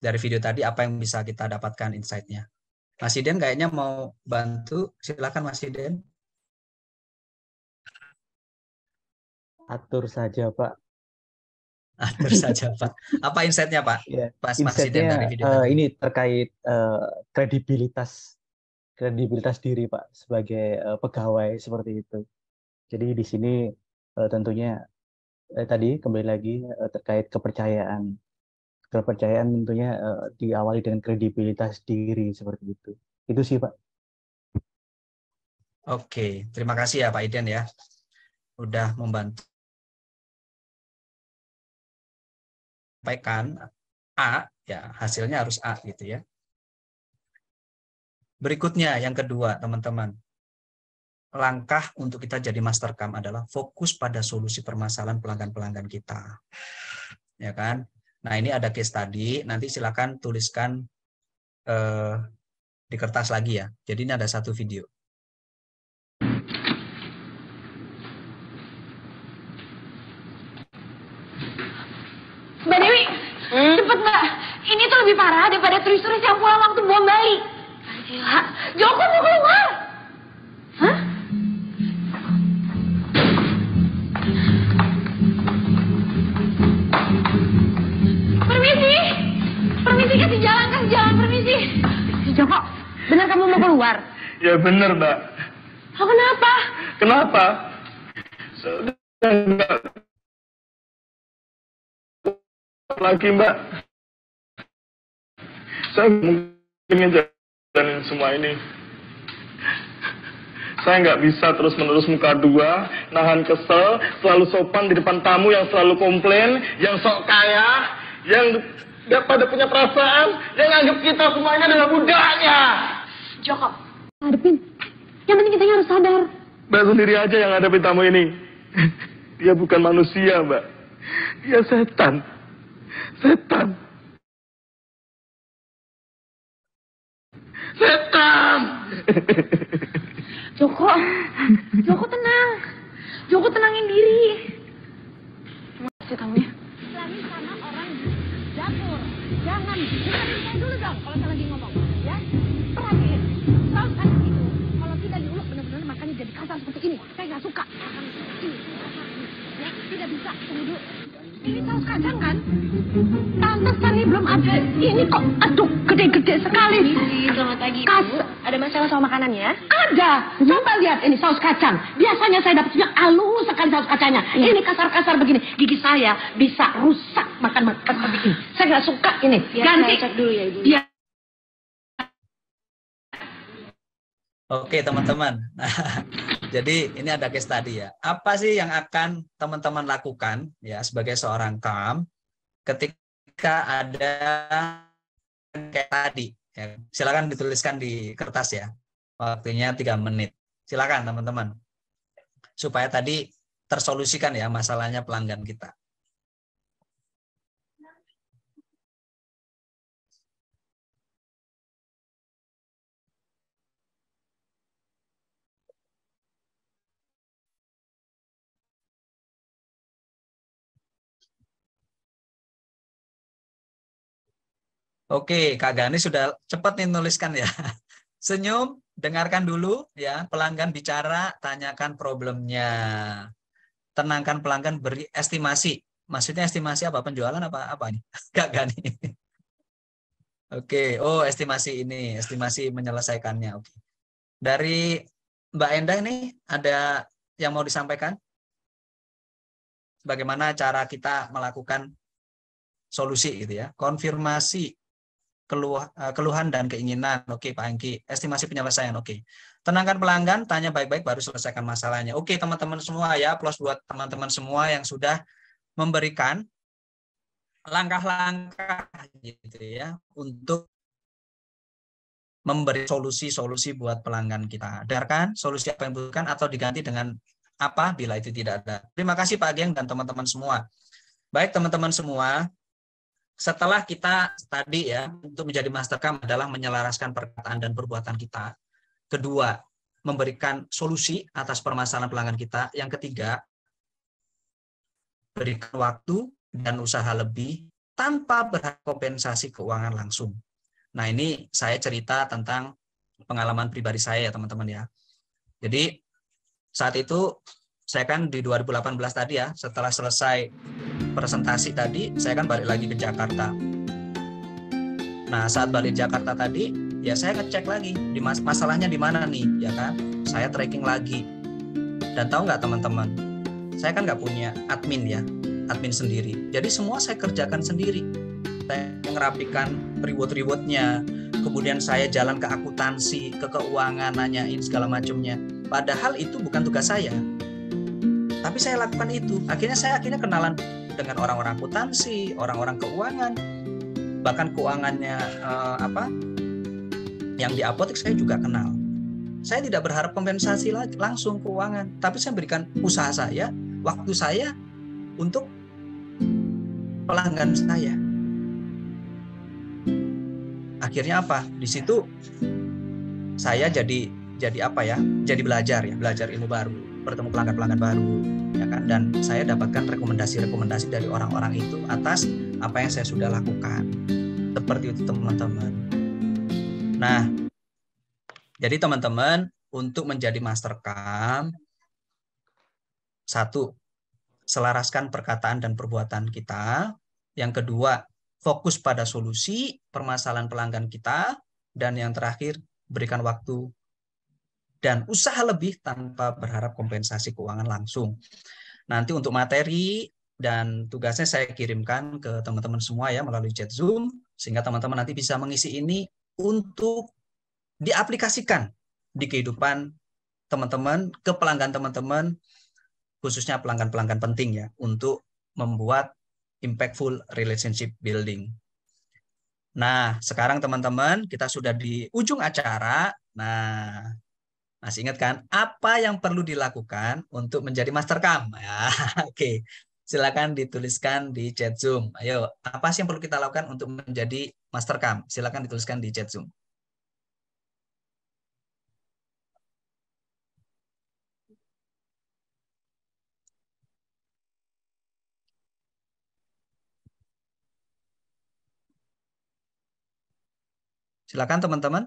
Dari video tadi apa yang bisa kita dapatkan insightnya? nya Mas Iden kayaknya mau bantu, silakan Mas Iden. Atur saja Pak atur saja Pak. Apa insightnya Pak? Yeah. Pas insightnya dari video uh, ini terkait uh, kredibilitas kredibilitas diri Pak sebagai uh, pegawai seperti itu. Jadi di sini uh, tentunya eh, tadi kembali lagi uh, terkait kepercayaan. Kepercayaan tentunya uh, diawali dengan kredibilitas diri seperti itu. Itu sih Pak. Oke, terima kasih ya Pak Iden ya. Udah membantu sampaikan A, ya hasilnya harus A gitu ya. Berikutnya yang kedua teman-teman, langkah untuk kita jadi mastercam adalah fokus pada solusi permasalahan pelanggan-pelanggan kita. Ya kan? Nah, ini ada case tadi, nanti silakan tuliskan eh, di kertas lagi ya. Jadi ini ada satu video. lebih parah daripada turis-turis yang pulang waktu bom Bali. Gila, Joko mau keluar. Hah? Permisi. Permisi kasih jalan, kasih jalan, permisi. Eh, Joko, benar kamu mau keluar? Ya benar, Mbak. Oh, kenapa? Kenapa? Sudah so, enggak lagi, Mbak saya mungkin ngejalanin semua ini saya nggak bisa terus menerus muka dua, nahan kesel, selalu sopan di depan tamu yang selalu komplain, yang sok kaya, yang nggak pada punya perasaan, yang anggap kita semuanya adalah budaknya. Jacob, ngadepin. Yang penting kita harus sadar. Mbak sendiri aja yang ada tamu ini. Dia bukan manusia, Mbak. Dia setan. Setan. Setan. Joko, Joko tenang. Joko tenangin diri. masih kasih kamu ya. orang Jangan, dengerin dulu dong kalau saya lagi ngomong. Ya, perhatiin. Kan itu. Kalau tidak benar-benar makanya jadi kasar seperti ini. Saya nggak suka. ya, tidak bisa. Tunggu dulu. Ini saus kacang kan? Pantesan nih belum ada. Ini kok, aduh, gede-gede sekali. Selamat pagi, Kas. Bu. Ada masalah sama makanannya? Ada. Coba lihat ini saus kacang. Biasanya saya dapatnya halus sekali saus kacangnya. Iya. Ini kasar-kasar begini. Gigi saya bisa rusak makan makan seperti ini. Saya nggak suka ini. Biar Ganti. Saya cek dulu ya, Ibu. Biar Oke teman-teman, *laughs* Jadi ini ada case tadi ya. Apa sih yang akan teman-teman lakukan ya sebagai seorang kam ketika ada kayak tadi? Ya, silakan dituliskan di kertas ya. Waktunya tiga menit. Silakan teman-teman. Supaya tadi tersolusikan ya masalahnya pelanggan kita. Oke, Kak Gani sudah cepat nih nuliskan ya. *laughs* Senyum, dengarkan dulu ya. Pelanggan bicara, tanyakan problemnya. Tenangkan pelanggan, beri estimasi. Maksudnya estimasi apa? Penjualan apa apa nih? *laughs* Kak Gani. Oke, oh estimasi ini, estimasi menyelesaikannya. Oke. Dari Mbak Endah nih ada yang mau disampaikan? Bagaimana cara kita melakukan solusi gitu ya? Konfirmasi keluh, eh, keluhan dan keinginan. Oke, Pak Hengki. Estimasi penyelesaian. Oke. Tenangkan pelanggan, tanya baik-baik baru selesaikan masalahnya. Oke, teman-teman semua ya, plus buat teman-teman semua yang sudah memberikan langkah-langkah gitu ya untuk memberi solusi-solusi buat pelanggan kita. Darkan solusi apa yang butuhkan atau diganti dengan apa bila itu tidak ada. Terima kasih Pak Geng dan teman-teman semua. Baik teman-teman semua, setelah kita tadi ya untuk menjadi mastercam adalah menyelaraskan perkataan dan perbuatan kita. Kedua, memberikan solusi atas permasalahan pelanggan kita. Yang ketiga, berikan waktu dan usaha lebih tanpa berhak kompensasi keuangan langsung. Nah, ini saya cerita tentang pengalaman pribadi saya ya, teman-teman ya. Jadi saat itu saya kan di 2018 tadi ya, setelah selesai presentasi tadi saya kan balik lagi ke Jakarta nah saat balik Jakarta tadi ya saya ngecek lagi di mas masalahnya di mana nih ya kan saya tracking lagi dan tahu nggak teman-teman saya kan nggak punya admin ya admin sendiri jadi semua saya kerjakan sendiri saya ngerapikan reward-rewardnya kemudian saya jalan ke akuntansi ke keuangan nanyain segala macamnya padahal itu bukan tugas saya tapi saya lakukan itu akhirnya saya akhirnya kenalan dengan orang-orang akuntansi, orang-orang keuangan, bahkan keuangannya uh, apa yang di apotek saya juga kenal. Saya tidak berharap kompensasi lagi, langsung keuangan, tapi saya berikan usaha saya, waktu saya untuk pelanggan saya. Akhirnya apa? Di situ saya jadi jadi apa ya? Jadi belajar ya, belajar ilmu baru bertemu pelanggan-pelanggan baru ya kan dan saya dapatkan rekomendasi-rekomendasi dari orang-orang itu atas apa yang saya sudah lakukan seperti itu teman-teman nah jadi teman-teman untuk menjadi master cam satu selaraskan perkataan dan perbuatan kita yang kedua fokus pada solusi permasalahan pelanggan kita dan yang terakhir berikan waktu dan usaha lebih tanpa berharap kompensasi keuangan langsung. Nanti untuk materi dan tugasnya saya kirimkan ke teman-teman semua ya melalui chat Zoom sehingga teman-teman nanti bisa mengisi ini untuk diaplikasikan di kehidupan teman-teman ke pelanggan teman-teman khususnya pelanggan-pelanggan penting ya untuk membuat impactful relationship building. Nah, sekarang teman-teman kita sudah di ujung acara. Nah, masih ingat kan? Apa yang perlu dilakukan untuk menjadi master *laughs* Ya, Oke, okay. silakan dituliskan di chat Zoom. Ayo, apa sih yang perlu kita lakukan untuk menjadi master cam? Silakan dituliskan di chat Zoom. Silakan teman-teman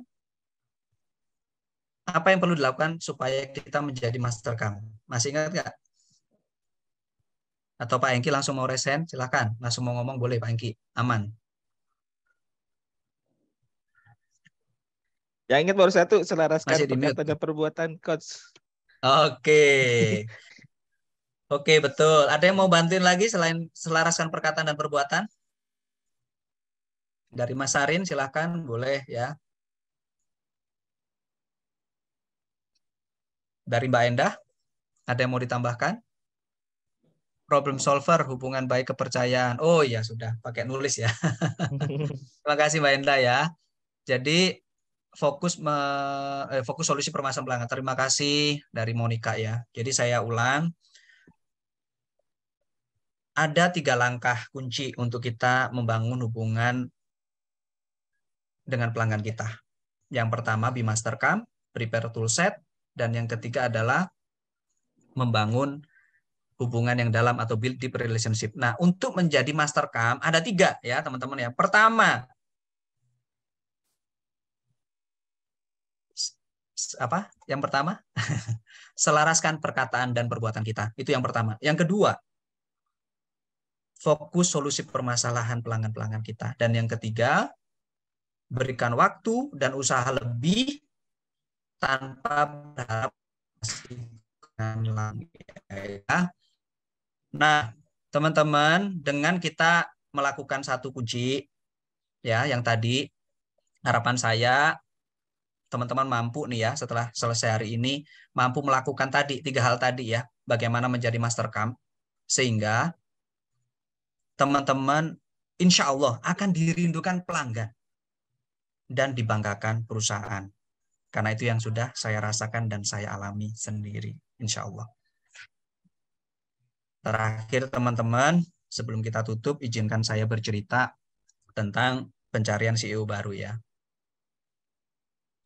apa yang perlu dilakukan supaya kita menjadi master kamu? Masih ingat nggak? Atau Pak Engki langsung mau resen? Silahkan. Langsung mau ngomong boleh Pak Engki. Aman. Yang ingat baru satu, selaraskan Masih pada dan perbuatan coach. Oke. *laughs* Oke, betul. Ada yang mau bantuin lagi selain selaraskan perkataan dan perbuatan? Dari Mas Sarin silahkan, boleh ya. Dari Mbak Endah, ada yang mau ditambahkan? Problem solver, hubungan baik kepercayaan. Oh iya, sudah pakai nulis ya. *laughs* Terima kasih Mbak Endah ya. Jadi fokus me, eh, fokus solusi permasalahan pelanggan. Terima kasih dari Monica ya. Jadi saya ulang. Ada tiga langkah kunci untuk kita membangun hubungan dengan pelanggan kita. Yang pertama, be mastercam, prepare toolset, dan yang ketiga adalah membangun hubungan yang dalam atau build deep relationship. Nah, untuk menjadi master cam ada tiga ya teman-teman ya. Pertama, apa? Yang pertama, *laughs* selaraskan perkataan dan perbuatan kita. Itu yang pertama. Yang kedua, fokus solusi permasalahan pelanggan-pelanggan kita. Dan yang ketiga, berikan waktu dan usaha lebih tanpa berharap ya. Nah, teman-teman, dengan kita melakukan satu kunci ya yang tadi harapan saya teman-teman mampu nih ya setelah selesai hari ini mampu melakukan tadi tiga hal tadi ya bagaimana menjadi master camp sehingga teman-teman insya Allah akan dirindukan pelanggan dan dibanggakan perusahaan karena itu yang sudah saya rasakan dan saya alami sendiri, insya Allah. Terakhir teman-teman, sebelum kita tutup, izinkan saya bercerita tentang pencarian CEO baru ya.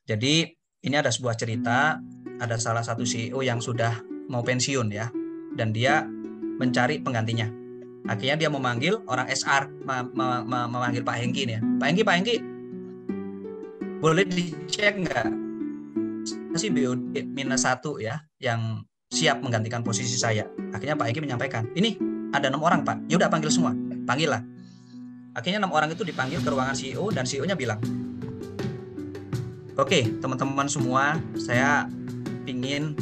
Jadi ini ada sebuah cerita, ada salah satu CEO yang sudah mau pensiun ya, dan dia mencari penggantinya. Akhirnya dia memanggil orang SR, memanggil Pak Hengki nih ya. Pak Hengki, Pak Hengki, boleh dicek nggak sih BOD minus satu ya yang siap menggantikan posisi saya. Akhirnya Pak Eki menyampaikan, ini ada enam orang Pak, ya udah panggil semua, panggil lah. Akhirnya enam orang itu dipanggil ke ruangan CEO dan CEO-nya bilang, oke okay, teman-teman semua, saya ingin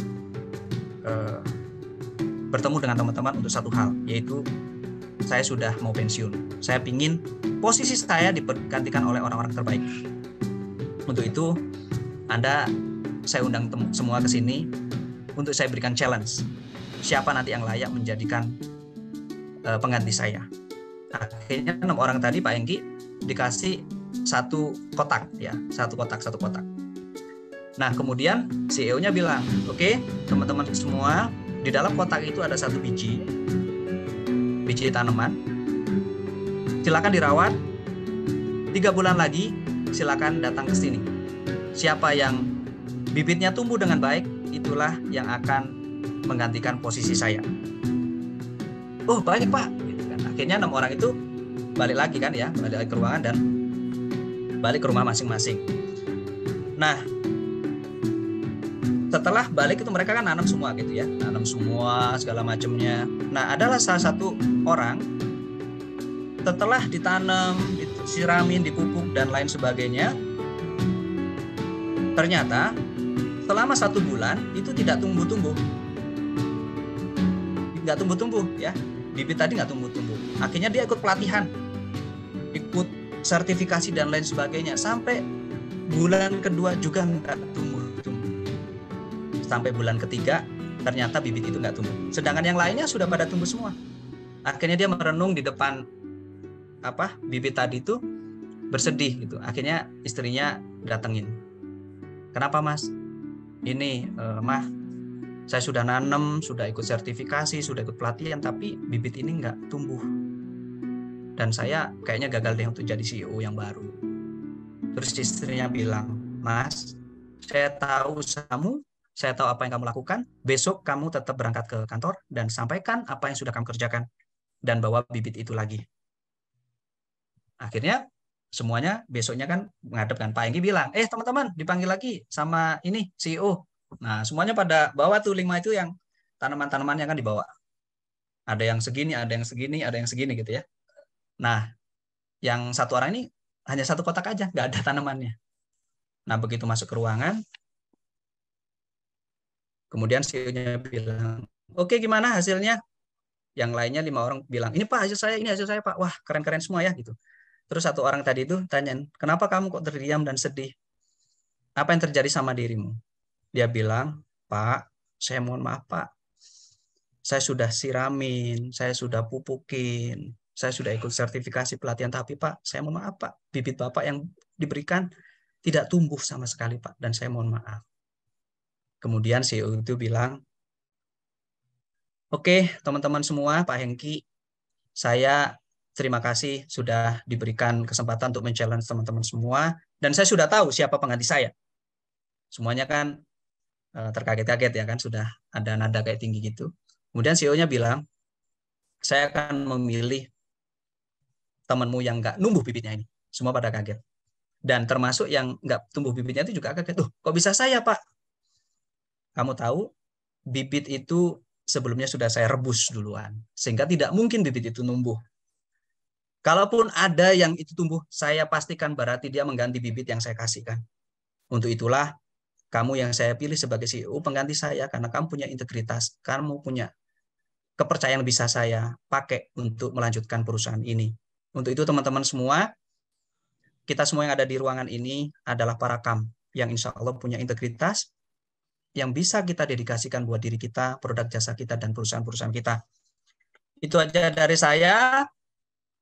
uh, eh, bertemu dengan teman-teman untuk satu hal, yaitu saya sudah mau pensiun. Saya ingin posisi saya digantikan oleh orang-orang terbaik. Untuk itu, Anda saya undang semua ke sini untuk saya berikan challenge. Siapa nanti yang layak menjadikan uh, pengganti saya? Akhirnya enam orang tadi Pak Engki dikasih satu kotak ya, satu kotak, satu kotak. Nah, kemudian CEO-nya bilang, "Oke, okay, teman-teman semua, di dalam kotak itu ada satu biji biji tanaman. Silakan dirawat. Tiga bulan lagi silakan datang ke sini. Siapa yang bibitnya tumbuh dengan baik, itulah yang akan menggantikan posisi saya. Oh balik pak, gitu kan. akhirnya enam orang itu balik lagi kan ya, balik lagi ke ruangan dan balik ke rumah masing-masing. Nah, setelah balik itu mereka kan nanam semua gitu ya, nanam semua segala macamnya. Nah, adalah salah satu orang setelah ditanam, disiramin, dipupuk dan lain sebagainya, ternyata selama satu bulan itu tidak tumbuh-tumbuh nggak tumbuh-tumbuh ya bibit tadi nggak tumbuh-tumbuh akhirnya dia ikut pelatihan ikut sertifikasi dan lain sebagainya sampai bulan kedua juga nggak tumbuh-tumbuh sampai bulan ketiga ternyata bibit itu nggak tumbuh sedangkan yang lainnya sudah pada tumbuh semua akhirnya dia merenung di depan apa bibit tadi itu bersedih gitu akhirnya istrinya datengin kenapa mas ini uh, mah saya sudah nanam sudah ikut sertifikasi sudah ikut pelatihan tapi bibit ini nggak tumbuh dan saya kayaknya gagal deh untuk jadi CEO yang baru terus istrinya bilang mas saya tahu kamu, saya tahu apa yang kamu lakukan besok kamu tetap berangkat ke kantor dan sampaikan apa yang sudah kamu kerjakan dan bawa bibit itu lagi akhirnya semuanya besoknya kan menghadapkan Pak Enggi bilang, eh teman-teman dipanggil lagi sama ini CEO. Nah semuanya pada bawa tuh lima itu yang tanaman-tanaman yang kan dibawa. Ada yang segini, ada yang segini, ada yang segini gitu ya. Nah yang satu orang ini hanya satu kotak aja, nggak ada tanamannya. Nah begitu masuk ke ruangan, kemudian CEO-nya bilang, oke gimana hasilnya? Yang lainnya lima orang bilang, ini Pak hasil saya, ini hasil saya Pak. Wah keren-keren semua ya gitu. Terus satu orang tadi itu tanyain, kenapa kamu kok terdiam dan sedih? Apa yang terjadi sama dirimu? Dia bilang, Pak, saya mohon maaf Pak. Saya sudah siramin, saya sudah pupukin, saya sudah ikut sertifikasi pelatihan, tapi Pak, saya mohon maaf Pak, bibit Bapak yang diberikan tidak tumbuh sama sekali Pak, dan saya mohon maaf. Kemudian CEO itu bilang, Oke, teman-teman semua, Pak Hengki, saya Terima kasih sudah diberikan kesempatan untuk men teman-teman semua. Dan saya sudah tahu siapa pengganti saya. Semuanya kan eh, terkaget-kaget ya kan, sudah ada nada kayak tinggi gitu. Kemudian CEO-nya bilang, saya akan memilih temanmu yang nggak numbuh bibitnya ini. Semua pada kaget. Dan termasuk yang nggak tumbuh bibitnya itu juga kaget. Tuh, kok bisa saya, Pak? Kamu tahu, bibit itu sebelumnya sudah saya rebus duluan. Sehingga tidak mungkin bibit itu numbuh Kalaupun ada yang itu tumbuh, saya pastikan berarti dia mengganti bibit yang saya kasihkan. Untuk itulah kamu yang saya pilih sebagai CEO pengganti saya karena kamu punya integritas, kamu punya kepercayaan bisa saya pakai untuk melanjutkan perusahaan ini. Untuk itu teman-teman semua, kita semua yang ada di ruangan ini adalah para kam yang insya Allah punya integritas, yang bisa kita dedikasikan buat diri kita, produk jasa kita, dan perusahaan-perusahaan kita. Itu aja dari saya.